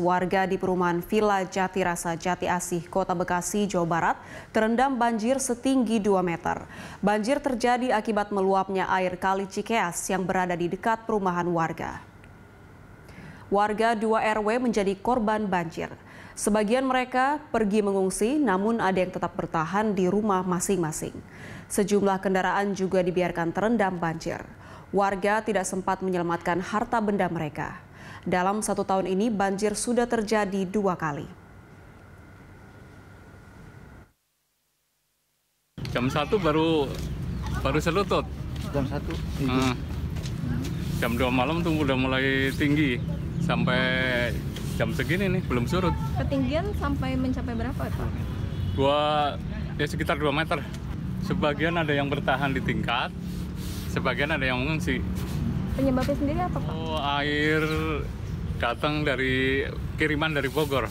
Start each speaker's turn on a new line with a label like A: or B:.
A: Warga di perumahan Villa Jati Rasa Jati Asih, Kota Bekasi, Jawa Barat terendam banjir setinggi 2 meter. Banjir terjadi akibat meluapnya air kali Cikeas yang berada di dekat perumahan warga. Warga 2 RW menjadi korban banjir. Sebagian mereka pergi mengungsi, namun ada yang tetap bertahan di rumah masing-masing. Sejumlah kendaraan juga dibiarkan terendam banjir. Warga tidak sempat menyelamatkan harta benda mereka. Dalam satu tahun ini banjir sudah terjadi dua kali.
B: Jam satu baru baru selutut. Jam satu. Uh, jam dua malam tuh udah mulai tinggi sampai jam segini nih belum surut.
C: Ketinggian sampai mencapai berapa Pak?
B: Dua ya sekitar 2 meter. Sebagian ada yang bertahan di tingkat, sebagian ada yang mengungsi.
C: Penyebabnya sendiri apa Pak? Oh,
B: air datang dari kiriman dari Bogor